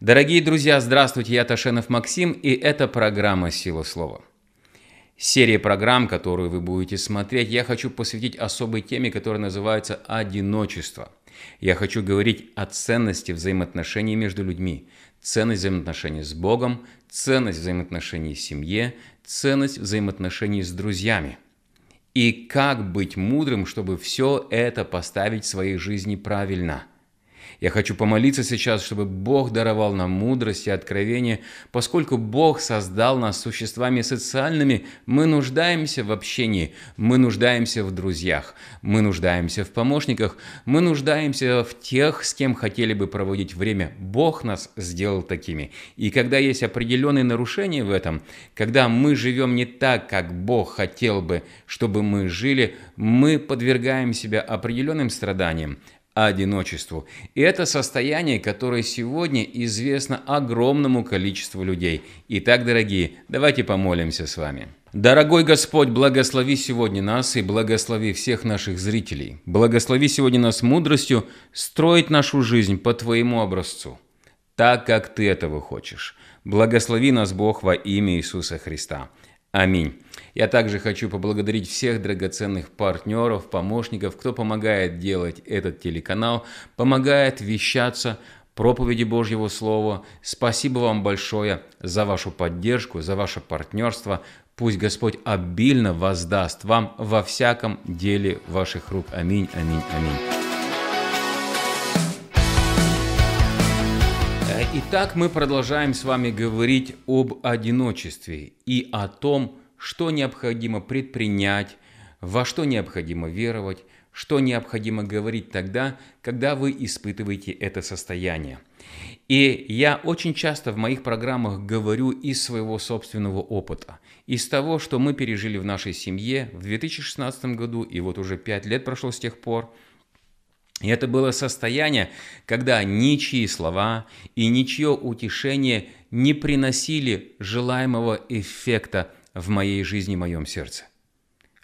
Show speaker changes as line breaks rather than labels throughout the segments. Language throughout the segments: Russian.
Дорогие друзья, здравствуйте, я Ташенов Максим, и это программа «Сила слова». Серия программ, которую вы будете смотреть, я хочу посвятить особой теме, которая называется «Одиночество». Я хочу говорить о ценности взаимоотношений между людьми, ценность взаимоотношений с Богом, ценность взаимоотношений в семье, ценность взаимоотношений с друзьями. И как быть мудрым, чтобы все это поставить в своей жизни правильно – я хочу помолиться сейчас, чтобы Бог даровал нам мудрость и откровение. Поскольку Бог создал нас существами социальными, мы нуждаемся в общении, мы нуждаемся в друзьях, мы нуждаемся в помощниках, мы нуждаемся в тех, с кем хотели бы проводить время. Бог нас сделал такими. И когда есть определенные нарушения в этом, когда мы живем не так, как Бог хотел бы, чтобы мы жили, мы подвергаем себя определенным страданиям, одиночеству. И это состояние, которое сегодня известно огромному количеству людей. Итак, дорогие, давайте помолимся с вами. Дорогой Господь, благослови сегодня нас и благослови всех наших зрителей. Благослови сегодня нас мудростью строить нашу жизнь по Твоему образцу, так как Ты этого хочешь. Благослови нас, Бог, во имя Иисуса Христа. Аминь. Я также хочу поблагодарить всех драгоценных партнеров, помощников, кто помогает делать этот телеканал, помогает вещаться проповеди Божьего Слова. Спасибо вам большое за вашу поддержку, за ваше партнерство. Пусть Господь обильно воздаст вам во всяком деле ваших рук. Аминь, аминь, аминь. Итак, мы продолжаем с вами говорить об одиночестве и о том, что необходимо предпринять, во что необходимо веровать, что необходимо говорить тогда, когда вы испытываете это состояние. И я очень часто в моих программах говорю из своего собственного опыта, из того, что мы пережили в нашей семье в 2016 году, и вот уже 5 лет прошло с тех пор – и это было состояние, когда ничьи слова и ничье утешение не приносили желаемого эффекта в моей жизни, в моем сердце.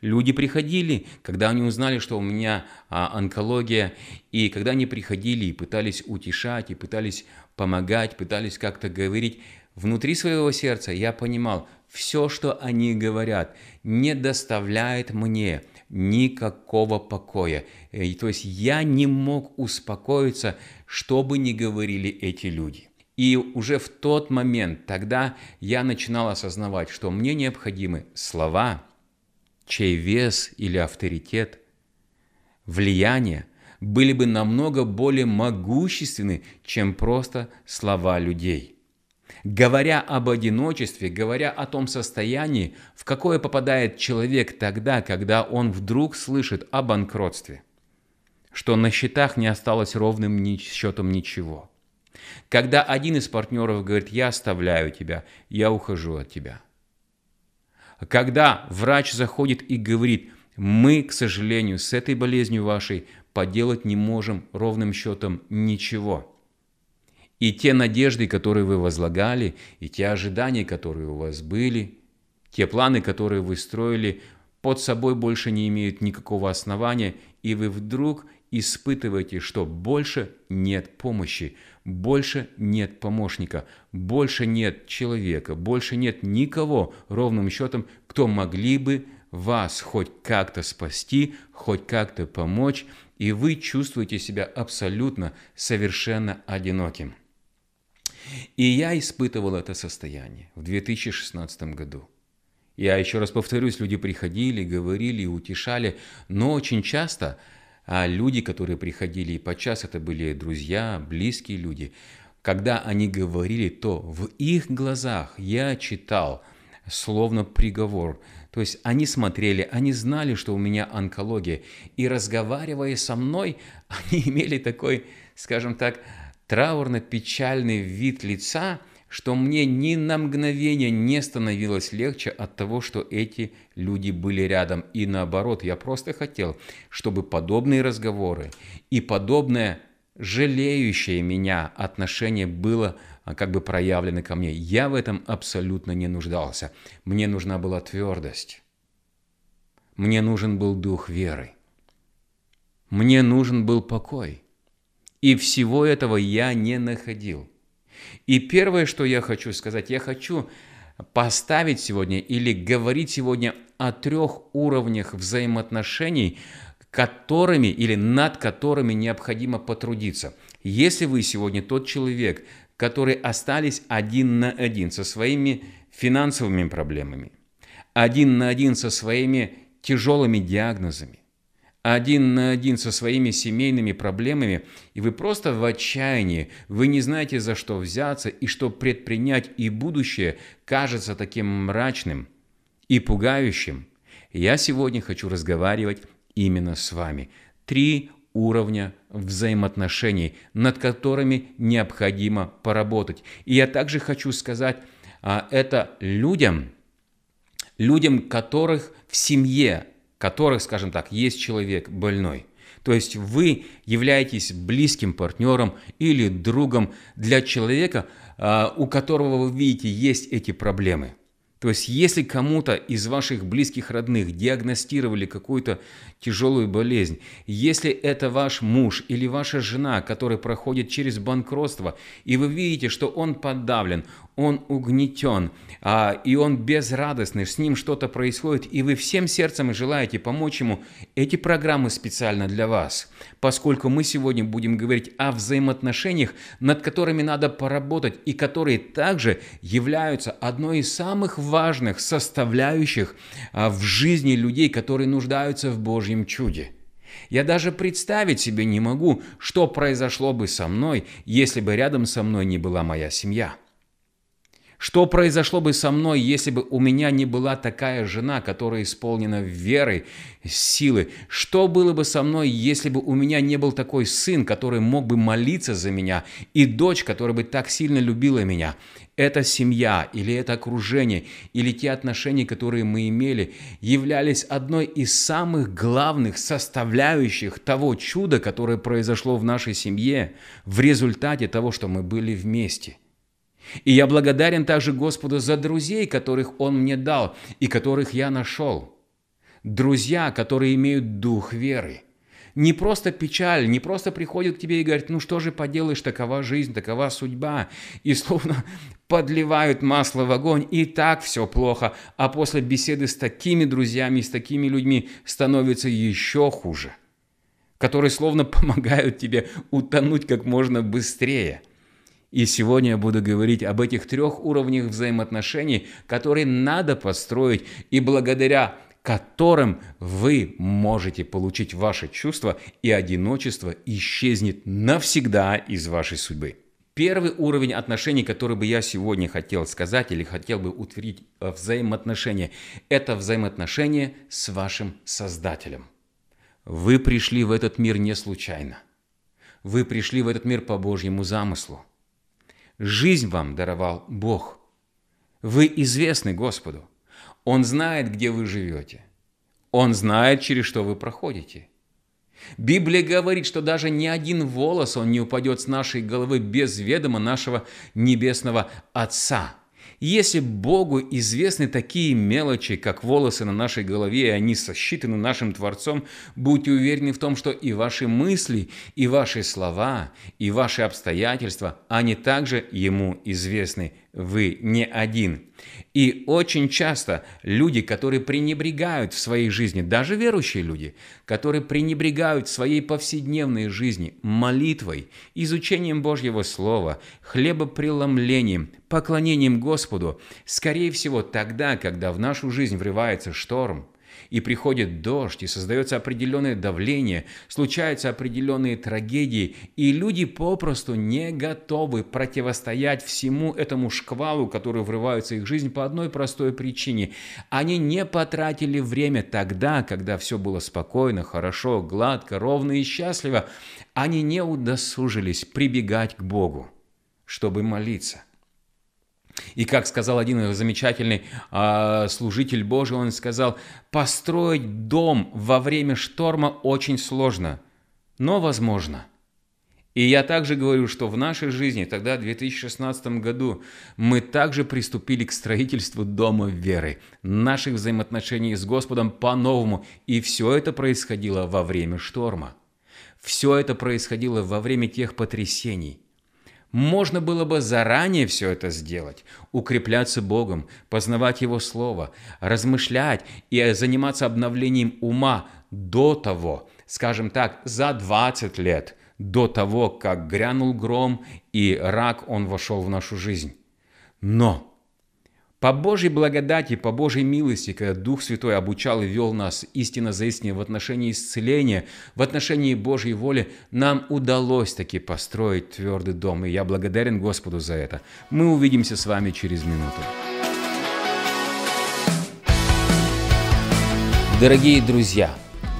Люди приходили, когда они узнали, что у меня а, онкология, и когда они приходили и пытались утешать, и пытались помогать, пытались как-то говорить, внутри своего сердца я понимал, все, что они говорят, не доставляет мне никакого покоя. Э, и, то есть я не мог успокоиться, что бы ни говорили эти люди. И уже в тот момент, тогда я начинал осознавать, что мне необходимы слова, чей вес или авторитет, влияние были бы намного более могущественны, чем просто слова людей – Говоря об одиночестве, говоря о том состоянии, в какое попадает человек тогда, когда он вдруг слышит о банкротстве, что на счетах не осталось ровным счетом ничего. Когда один из партнеров говорит «я оставляю тебя, я ухожу от тебя». Когда врач заходит и говорит «мы, к сожалению, с этой болезнью вашей поделать не можем ровным счетом ничего». И те надежды, которые вы возлагали, и те ожидания, которые у вас были, те планы, которые вы строили, под собой больше не имеют никакого основания, и вы вдруг испытываете, что больше нет помощи, больше нет помощника, больше нет человека, больше нет никого, ровным счетом, кто могли бы вас хоть как-то спасти, хоть как-то помочь, и вы чувствуете себя абсолютно, совершенно одиноким. И я испытывал это состояние в 2016 году. Я еще раз повторюсь, люди приходили, говорили и утешали, но очень часто а люди, которые приходили, и подчас это были друзья, близкие люди, когда они говорили, то в их глазах я читал словно приговор. То есть они смотрели, они знали, что у меня онкология, и разговаривая со мной, они имели такой, скажем так, траурно-печальный вид лица, что мне ни на мгновение не становилось легче от того, что эти люди были рядом. И наоборот, я просто хотел, чтобы подобные разговоры и подобное жалеющее меня отношение было а, как бы проявлено ко мне. Я в этом абсолютно не нуждался. Мне нужна была твердость. Мне нужен был дух веры. Мне нужен был покой. И всего этого я не находил. И первое, что я хочу сказать, я хочу поставить сегодня или говорить сегодня о трех уровнях взаимоотношений, которыми или над которыми необходимо потрудиться. Если вы сегодня тот человек, который остались один на один со своими финансовыми проблемами, один на один со своими тяжелыми диагнозами, один на один со своими семейными проблемами, и вы просто в отчаянии, вы не знаете, за что взяться и что предпринять, и будущее кажется таким мрачным и пугающим, я сегодня хочу разговаривать именно с вами. Три уровня взаимоотношений, над которыми необходимо поработать. И я также хочу сказать а, это людям, людям, которых в семье которых, скажем так, есть человек больной. То есть вы являетесь близким партнером или другом для человека, а, у которого вы видите есть эти проблемы. То есть, если кому-то из ваших близких родных диагностировали какую-то тяжелую болезнь, если это ваш муж или ваша жена, который проходит через банкротство, и вы видите, что он подавлен, он угнетен, а, и он безрадостный, с ним что-то происходит, и вы всем сердцем желаете помочь ему, эти программы специально для вас, поскольку мы сегодня будем говорить о взаимоотношениях, над которыми надо поработать, и которые также являются одной из самых важных составляющих а, в жизни людей, которые нуждаются в Божьем чуде. Я даже представить себе не могу, что произошло бы со мной, если бы рядом со мной не была моя семья. Что произошло бы со мной, если бы у меня не была такая жена, которая исполнена верой, силы? Что было бы со мной, если бы у меня не был такой сын, который мог бы молиться за меня, и дочь, которая бы так сильно любила меня? Эта семья или это окружение, или те отношения, которые мы имели, являлись одной из самых главных составляющих того чуда, которое произошло в нашей семье в результате того, что мы были вместе – и я благодарен также Господу за друзей, которых Он мне дал и которых я нашел. Друзья, которые имеют дух веры. Не просто печаль, не просто приходят к тебе и говорят: ну что же поделаешь, такова жизнь, такова судьба. И словно подливают масло в огонь, и так все плохо. А после беседы с такими друзьями, с такими людьми становится еще хуже. Которые словно помогают тебе утонуть как можно быстрее – и сегодня я буду говорить об этих трех уровнях взаимоотношений, которые надо построить, и благодаря которым вы можете получить ваше чувство, и одиночество исчезнет навсегда из вашей судьбы. Первый уровень отношений, который бы я сегодня хотел сказать или хотел бы утвердить э, взаимоотношения, это взаимоотношения с вашим Создателем. Вы пришли в этот мир не случайно. Вы пришли в этот мир по Божьему замыслу. Жизнь вам даровал Бог. Вы известны Господу. Он знает, где вы живете. Он знает, через что вы проходите. Библия говорит, что даже ни один волос он не упадет с нашей головы без ведома нашего небесного Отца – если Богу известны такие мелочи, как волосы на нашей голове, и они сосчитаны нашим Творцом, будьте уверены в том, что и ваши мысли, и ваши слова, и ваши обстоятельства, они также Ему известны вы не один. И очень часто люди, которые пренебрегают в своей жизни, даже верующие люди, которые пренебрегают в своей повседневной жизни молитвой, изучением Божьего Слова, хлебопреломлением, поклонением Господу, скорее всего тогда, когда в нашу жизнь врывается шторм, и приходит дождь, и создается определенное давление, случаются определенные трагедии, и люди попросту не готовы противостоять всему этому шквалу, который врывается в их жизнь по одной простой причине. Они не потратили время тогда, когда все было спокойно, хорошо, гладко, ровно и счастливо. Они не удосужились прибегать к Богу, чтобы молиться – и как сказал один замечательный э, служитель Божий, он сказал, построить дом во время шторма очень сложно, но возможно. И я также говорю, что в нашей жизни, тогда в 2016 году, мы также приступили к строительству дома веры, наших взаимоотношений с Господом по-новому. И все это происходило во время шторма. Все это происходило во время тех потрясений – можно было бы заранее все это сделать, укрепляться Богом, познавать Его Слово, размышлять и заниматься обновлением ума до того, скажем так, за 20 лет до того, как грянул гром и рак, он вошел в нашу жизнь. Но по Божьей благодати, по Божьей милости, когда Дух Святой обучал и вел нас истинно за истине в отношении исцеления, в отношении Божьей воли, нам удалось таки построить твердый дом, и я благодарен Господу за это. Мы увидимся с вами через минуту. Дорогие друзья,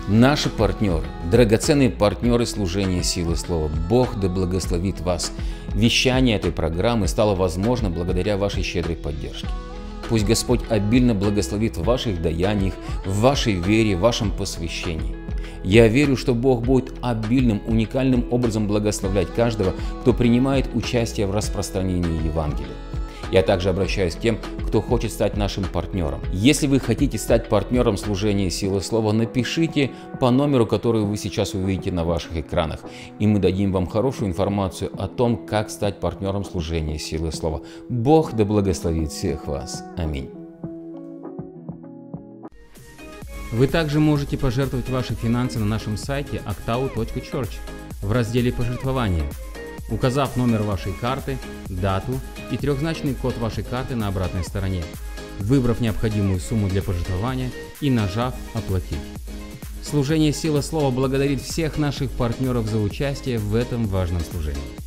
наши партнеры, драгоценные партнеры служения силы слова, Бог да благословит вас. Вещание этой программы стало возможно благодаря вашей щедрой поддержке. Пусть Господь обильно благословит в ваших даяниях, в вашей вере, в вашем посвящении. Я верю, что Бог будет обильным, уникальным образом благословлять каждого, кто принимает участие в распространении Евангелия. Я также обращаюсь к тем, кто хочет стать нашим партнером. Если вы хотите стать партнером служения силы слова, напишите по номеру, который вы сейчас увидите на ваших экранах, и мы дадим вам хорошую информацию о том, как стать партнером служения силы слова. Бог да благословит всех вас. Аминь. Вы также можете пожертвовать ваши финансы на нашем сайте octau.church в разделе «Пожертвования» указав номер вашей карты, дату и трехзначный код вашей карты на обратной стороне, выбрав необходимую сумму для пожертвования и нажав «Оплатить». Служение «Сила Слова» благодарит всех наших партнеров за участие в этом важном служении.